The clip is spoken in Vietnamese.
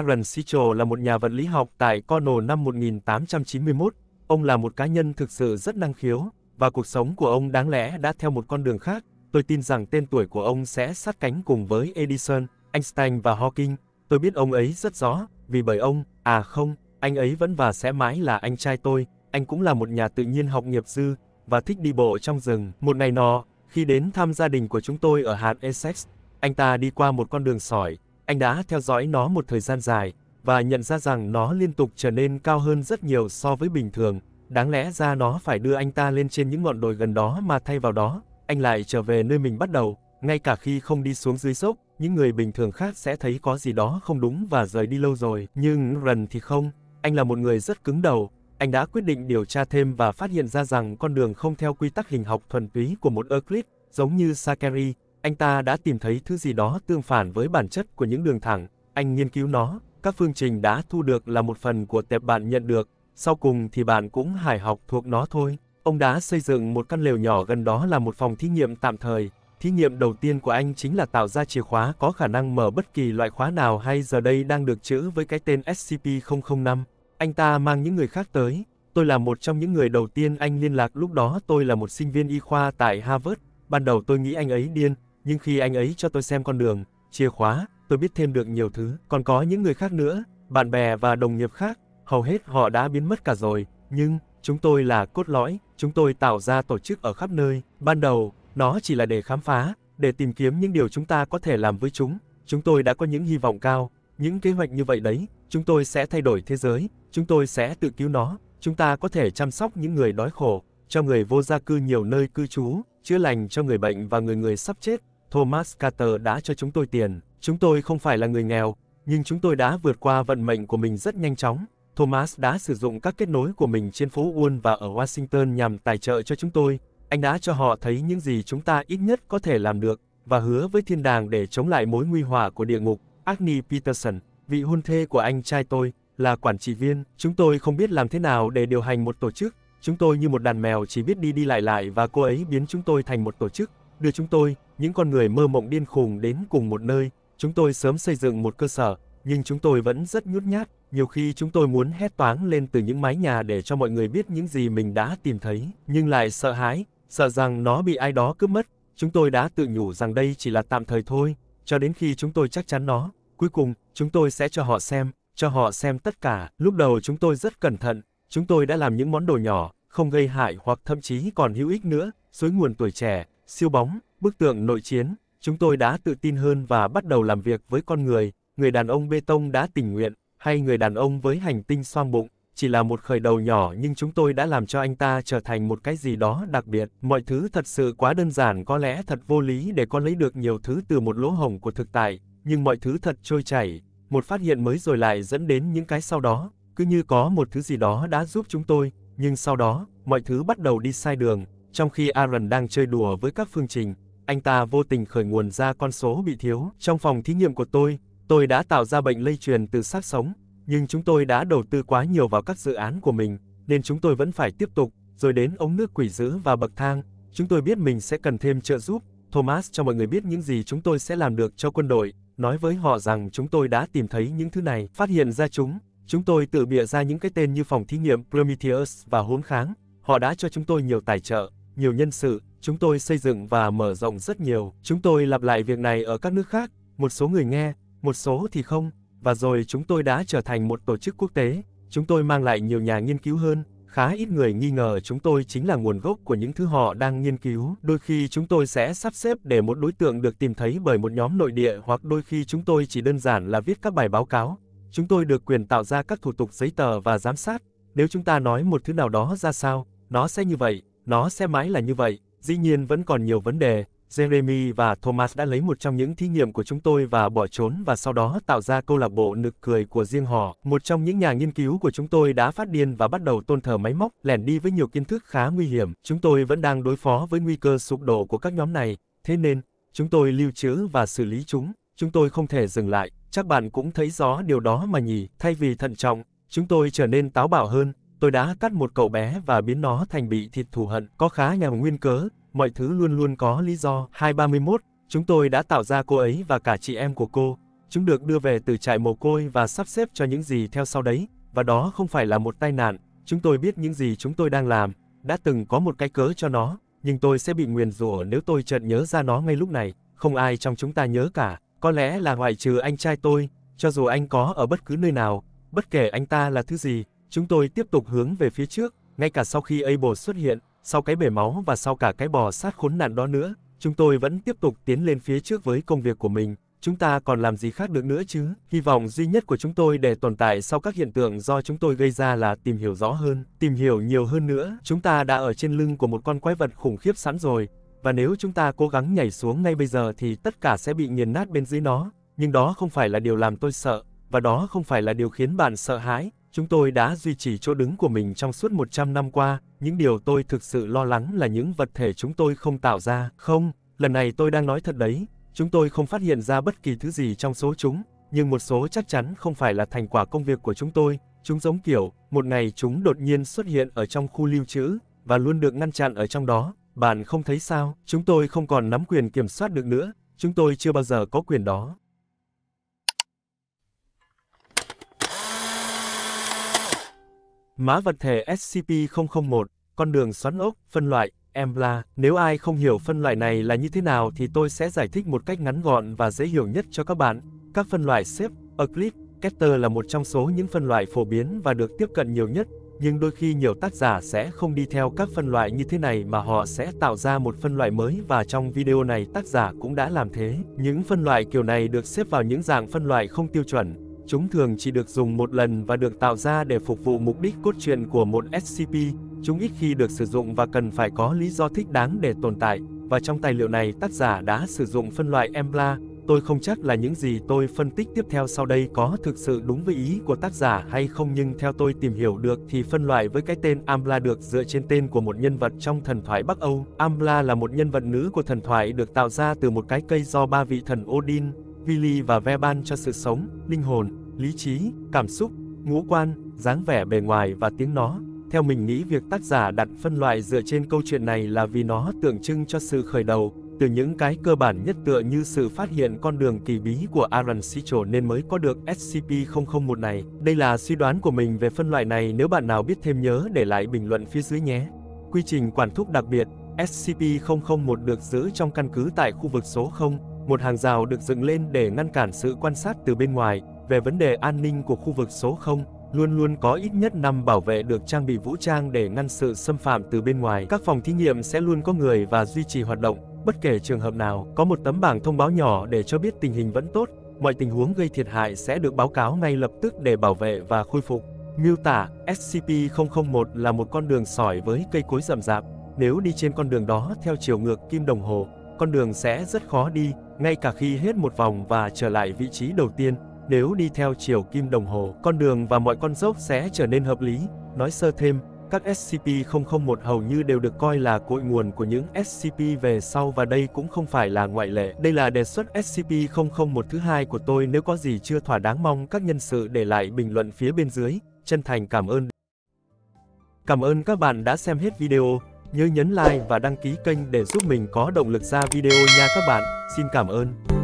Aaron Sichel là một nhà vật lý học tại Cornell năm 1891. Ông là một cá nhân thực sự rất năng khiếu, và cuộc sống của ông đáng lẽ đã theo một con đường khác. Tôi tin rằng tên tuổi của ông sẽ sát cánh cùng với Edison, Einstein và Hawking. Tôi biết ông ấy rất rõ, vì bởi ông, à không, anh ấy vẫn và sẽ mãi là anh trai tôi. Anh cũng là một nhà tự nhiên học nghiệp dư, và thích đi bộ trong rừng. Một ngày nọ, khi đến thăm gia đình của chúng tôi ở hạt Essex, anh ta đi qua một con đường sỏi, anh đã theo dõi nó một thời gian dài, và nhận ra rằng nó liên tục trở nên cao hơn rất nhiều so với bình thường. Đáng lẽ ra nó phải đưa anh ta lên trên những ngọn đồi gần đó mà thay vào đó, anh lại trở về nơi mình bắt đầu, ngay cả khi không đi xuống dưới sốc, những người bình thường khác sẽ thấy có gì đó không đúng và rời đi lâu rồi. Nhưng Rần thì không, anh là một người rất cứng đầu. Anh đã quyết định điều tra thêm và phát hiện ra rằng con đường không theo quy tắc hình học thuần túy của một Euclid, giống như Sakari, anh ta đã tìm thấy thứ gì đó tương phản với bản chất của những đường thẳng, anh nghiên cứu nó, các phương trình đã thu được là một phần của tệp bạn nhận được, sau cùng thì bạn cũng hải học thuộc nó thôi. Ông đã xây dựng một căn lều nhỏ gần đó là một phòng thí nghiệm tạm thời. Thí nghiệm đầu tiên của anh chính là tạo ra chìa khóa có khả năng mở bất kỳ loại khóa nào hay giờ đây đang được chữ với cái tên SCP-005. Anh ta mang những người khác tới. Tôi là một trong những người đầu tiên anh liên lạc lúc đó tôi là một sinh viên y khoa tại Harvard. Ban đầu tôi nghĩ anh ấy điên, nhưng khi anh ấy cho tôi xem con đường, chìa khóa, tôi biết thêm được nhiều thứ. Còn có những người khác nữa, bạn bè và đồng nghiệp khác, hầu hết họ đã biến mất cả rồi, nhưng chúng tôi là cốt lõi, chúng tôi tạo ra tổ chức ở khắp nơi. Ban đầu, nó chỉ là để khám phá, để tìm kiếm những điều chúng ta có thể làm với chúng. Chúng tôi đã có những hy vọng cao, những kế hoạch như vậy đấy, chúng tôi sẽ thay đổi thế giới, chúng tôi sẽ tự cứu nó, chúng ta có thể chăm sóc những người đói khổ, cho người vô gia cư nhiều nơi cư trú, chữa lành cho người bệnh và người người sắp chết, Thomas Carter đã cho chúng tôi tiền, chúng tôi không phải là người nghèo, nhưng chúng tôi đã vượt qua vận mệnh của mình rất nhanh chóng. Thomas đã sử dụng các kết nối của mình trên phố Wall và ở Washington nhằm tài trợ cho chúng tôi. Anh đã cho họ thấy những gì chúng ta ít nhất có thể làm được và hứa với thiên đàng để chống lại mối nguy hỏa của địa ngục. Agni Peterson, vị hôn thê của anh trai tôi, là quản trị viên. Chúng tôi không biết làm thế nào để điều hành một tổ chức. Chúng tôi như một đàn mèo chỉ biết đi đi lại lại và cô ấy biến chúng tôi thành một tổ chức đưa chúng tôi, những con người mơ mộng điên khùng đến cùng một nơi. Chúng tôi sớm xây dựng một cơ sở, nhưng chúng tôi vẫn rất nhút nhát, nhiều khi chúng tôi muốn hét toáng lên từ những mái nhà để cho mọi người biết những gì mình đã tìm thấy, nhưng lại sợ hãi, sợ rằng nó bị ai đó cướp mất. Chúng tôi đã tự nhủ rằng đây chỉ là tạm thời thôi, cho đến khi chúng tôi chắc chắn nó. Cuối cùng, chúng tôi sẽ cho họ xem, cho họ xem tất cả. Lúc đầu chúng tôi rất cẩn thận, chúng tôi đã làm những món đồ nhỏ, không gây hại hoặc thậm chí còn hữu ích nữa, suối nguồn tuổi trẻ, siêu bóng, bức tượng nội chiến, chúng tôi đã tự tin hơn và bắt đầu làm việc với con người, người đàn ông bê tông đã tình nguyện, hay người đàn ông với hành tinh xoang bụng, chỉ là một khởi đầu nhỏ nhưng chúng tôi đã làm cho anh ta trở thành một cái gì đó đặc biệt. Mọi thứ thật sự quá đơn giản có lẽ thật vô lý để con lấy được nhiều thứ từ một lỗ hổng của thực tại, nhưng mọi thứ thật trôi chảy, một phát hiện mới rồi lại dẫn đến những cái sau đó, cứ như có một thứ gì đó đã giúp chúng tôi, nhưng sau đó, mọi thứ bắt đầu đi sai đường, trong khi Aaron đang chơi đùa với các phương trình, anh ta vô tình khởi nguồn ra con số bị thiếu. Trong phòng thí nghiệm của tôi, tôi đã tạo ra bệnh lây truyền từ xác sống, nhưng chúng tôi đã đầu tư quá nhiều vào các dự án của mình, nên chúng tôi vẫn phải tiếp tục, rồi đến ống nước quỷ dữ và bậc thang. Chúng tôi biết mình sẽ cần thêm trợ giúp. Thomas cho mọi người biết những gì chúng tôi sẽ làm được cho quân đội, nói với họ rằng chúng tôi đã tìm thấy những thứ này, phát hiện ra chúng. Chúng tôi tự bịa ra những cái tên như phòng thí nghiệm Prometheus và hỗn kháng. Họ đã cho chúng tôi nhiều tài trợ, nhiều nhân sự, chúng tôi xây dựng và mở rộng rất nhiều. Chúng tôi lặp lại việc này ở các nước khác, một số người nghe, một số thì không, và rồi chúng tôi đã trở thành một tổ chức quốc tế. Chúng tôi mang lại nhiều nhà nghiên cứu hơn, khá ít người nghi ngờ chúng tôi chính là nguồn gốc của những thứ họ đang nghiên cứu. Đôi khi chúng tôi sẽ sắp xếp để một đối tượng được tìm thấy bởi một nhóm nội địa hoặc đôi khi chúng tôi chỉ đơn giản là viết các bài báo cáo. Chúng tôi được quyền tạo ra các thủ tục giấy tờ và giám sát. Nếu chúng ta nói một thứ nào đó ra sao, nó sẽ như vậy. Nó sẽ mãi là như vậy, dĩ nhiên vẫn còn nhiều vấn đề. Jeremy và Thomas đã lấy một trong những thí nghiệm của chúng tôi và bỏ trốn và sau đó tạo ra câu lạc bộ nực cười của riêng họ. Một trong những nhà nghiên cứu của chúng tôi đã phát điên và bắt đầu tôn thờ máy móc, lẻn đi với nhiều kiến thức khá nguy hiểm. Chúng tôi vẫn đang đối phó với nguy cơ sụp đổ của các nhóm này, thế nên, chúng tôi lưu trữ và xử lý chúng. Chúng tôi không thể dừng lại, chắc bạn cũng thấy rõ điều đó mà nhỉ, thay vì thận trọng, chúng tôi trở nên táo bạo hơn, tôi đã cắt một cậu bé và biến nó thành bị thịt thù hận, có khá nhằm nguyên cớ, mọi thứ luôn luôn có lý do. 231, chúng tôi đã tạo ra cô ấy và cả chị em của cô. Chúng được đưa về từ trại mồ côi và sắp xếp cho những gì theo sau đấy, và đó không phải là một tai nạn, chúng tôi biết những gì chúng tôi đang làm, đã từng có một cái cớ cho nó, nhưng tôi sẽ bị nguyền rủa nếu tôi chợt nhớ ra nó ngay lúc này, không ai trong chúng ta nhớ cả, có lẽ là ngoại trừ anh trai tôi, cho dù anh có ở bất cứ nơi nào, bất kể anh ta là thứ gì, Chúng tôi tiếp tục hướng về phía trước, ngay cả sau khi Abel xuất hiện, sau cái bể máu và sau cả cái bò sát khốn nạn đó nữa, chúng tôi vẫn tiếp tục tiến lên phía trước với công việc của mình. Chúng ta còn làm gì khác được nữa chứ? Hy vọng duy nhất của chúng tôi để tồn tại sau các hiện tượng do chúng tôi gây ra là tìm hiểu rõ hơn, tìm hiểu nhiều hơn nữa. Chúng ta đã ở trên lưng của một con quái vật khủng khiếp sẵn rồi, và nếu chúng ta cố gắng nhảy xuống ngay bây giờ thì tất cả sẽ bị nghiền nát bên dưới nó. Nhưng đó không phải là điều làm tôi sợ, và đó không phải là điều khiến bạn sợ hãi, Chúng tôi đã duy trì chỗ đứng của mình trong suốt 100 năm qua, những điều tôi thực sự lo lắng là những vật thể chúng tôi không tạo ra. Không, lần này tôi đang nói thật đấy, chúng tôi không phát hiện ra bất kỳ thứ gì trong số chúng, nhưng một số chắc chắn không phải là thành quả công việc của chúng tôi. Chúng giống kiểu, một ngày chúng đột nhiên xuất hiện ở trong khu lưu trữ, và luôn được ngăn chặn ở trong đó. Bạn không thấy sao, chúng tôi không còn nắm quyền kiểm soát được nữa, chúng tôi chưa bao giờ có quyền đó. Mã vật thể SCP-001, con đường xoắn ốc, phân loại, EMBLA. Nếu ai không hiểu phân loại này là như thế nào thì tôi sẽ giải thích một cách ngắn gọn và dễ hiểu nhất cho các bạn. Các phân loại xếp, Euclid, Kester là một trong số những phân loại phổ biến và được tiếp cận nhiều nhất, nhưng đôi khi nhiều tác giả sẽ không đi theo các phân loại như thế này mà họ sẽ tạo ra một phân loại mới và trong video này tác giả cũng đã làm thế. Những phân loại kiểu này được xếp vào những dạng phân loại không tiêu chuẩn, Chúng thường chỉ được dùng một lần và được tạo ra để phục vụ mục đích cốt truyện của một SCP, chúng ít khi được sử dụng và cần phải có lý do thích đáng để tồn tại, và trong tài liệu này tác giả đã sử dụng phân loại Embla, tôi không chắc là những gì tôi phân tích tiếp theo sau đây có thực sự đúng với ý của tác giả hay không nhưng theo tôi tìm hiểu được thì phân loại với cái tên Amla được dựa trên tên của một nhân vật trong thần thoại Bắc Âu. Amla là một nhân vật nữ của thần thoại được tạo ra từ một cái cây do ba vị thần Odin, Vili và Veban cho sự sống, linh hồn, lý trí, cảm xúc, ngũ quan, dáng vẻ bề ngoài và tiếng nó. Theo mình nghĩ việc tác giả đặt phân loại dựa trên câu chuyện này là vì nó tượng trưng cho sự khởi đầu, từ những cái cơ bản nhất tựa như sự phát hiện con đường kỳ bí của Aaron Sichel nên mới có được SCP-001 này. Đây là suy đoán của mình về phân loại này nếu bạn nào biết thêm nhớ để lại bình luận phía dưới nhé. Quy trình quản thúc đặc biệt SCP-001 được giữ trong căn cứ tại khu vực số 0, một hàng rào được dựng lên để ngăn cản sự quan sát từ bên ngoài, về vấn đề an ninh của khu vực số 0, luôn luôn có ít nhất 5 bảo vệ được trang bị vũ trang để ngăn sự xâm phạm từ bên ngoài. Các phòng thí nghiệm sẽ luôn có người và duy trì hoạt động, bất kể trường hợp nào. Có một tấm bảng thông báo nhỏ để cho biết tình hình vẫn tốt, mọi tình huống gây thiệt hại sẽ được báo cáo ngay lập tức để bảo vệ và khôi phục. Miêu tả, SCP-001 là một con đường sỏi với cây cối rậm rạp. Nếu đi trên con đường đó theo chiều ngược kim đồng hồ, con đường sẽ rất khó đi, ngay cả khi hết một vòng và trở lại vị trí đầu tiên. Nếu đi theo chiều kim đồng hồ, con đường và mọi con dốc sẽ trở nên hợp lý. Nói sơ thêm, các SCP-001 hầu như đều được coi là cội nguồn của những SCP về sau và đây cũng không phải là ngoại lệ. Đây là đề xuất SCP-001 thứ hai của tôi nếu có gì chưa thỏa đáng mong các nhân sự để lại bình luận phía bên dưới. Chân thành cảm ơn. Cảm ơn các bạn đã xem hết video. Nhớ nhấn like và đăng ký kênh để giúp mình có động lực ra video nha các bạn. Xin cảm ơn.